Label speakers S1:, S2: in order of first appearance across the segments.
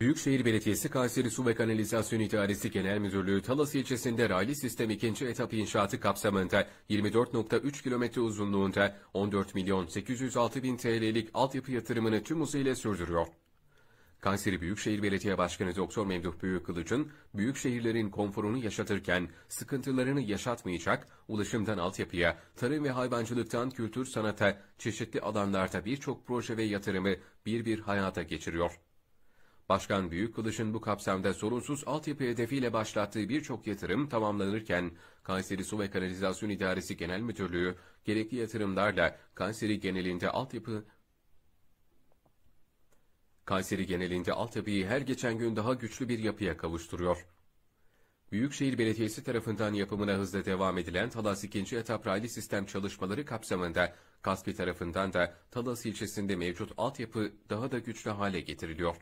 S1: Büyükşehir Belediyesi Kayseri Su ve Kanalizasyon İdaresi Genel Müdürlüğü Talas ilçesinde raylı sistem ikinci etap inşaatı kapsamında 24.3 kilometre uzunluğunda 14 milyon 806 bin TL'lik altyapı yatırımını tüm hızıyla sürdürüyor. Kayseri Büyükşehir Belediye Başkanı Doktor Memduh Büyükkılıç'ın büyük şehirlerin konforunu yaşatırken sıkıntılarını yaşatmayacak, ulaşımdan altyapıya, tarım ve hayvancılıktan kültür sanata, çeşitli alanlarda birçok proje ve yatırımı bir bir hayata geçiriyor. Başkan Büyükkılıç'ın bu kapsamda sorunsuz altyapı hedefiyle başlattığı birçok yatırım tamamlanırken, Kayseri Su ve Kanalizasyon İdaresi Genel Müdürlüğü, gerekli yatırımlarla Kayseri genelinde altyapı Kayseri genelinde altyapıyı her geçen gün daha güçlü bir yapıya kavuşturuyor. Büyükşehir Belediyesi tarafından yapımına hızla devam edilen Talas 2. etap raylı sistem çalışmaları kapsamında Kaspi tarafından da Talas ilçesinde mevcut altyapı daha da güçlü hale getiriliyor.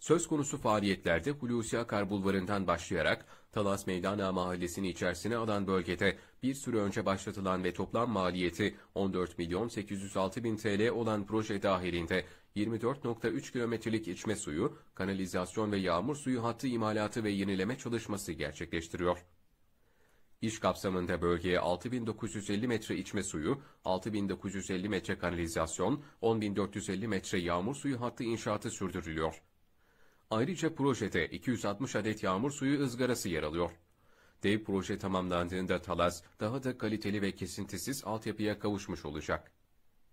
S1: Söz konusu faaliyetlerde Hulusi Akar Bulvarı'ndan başlayarak Talas Mevlana Mahallesi'ni içerisine alan bölgede bir süre önce başlatılan ve toplam maliyeti 14 milyon 806 bin TL olan proje dahilinde 24.3 kilometrelik içme suyu, kanalizasyon ve yağmur suyu hattı imalatı ve yenileme çalışması gerçekleştiriyor. İş kapsamında bölgeye 6950 metre içme suyu, 6950 metre kanalizasyon, 10450 metre yağmur suyu hattı inşaatı sürdürülüyor. Ayrıca projede 260 adet yağmur suyu ızgarası yer alıyor. Dev proje tamamlandığında Talas daha da kaliteli ve kesintisiz altyapıya kavuşmuş olacak.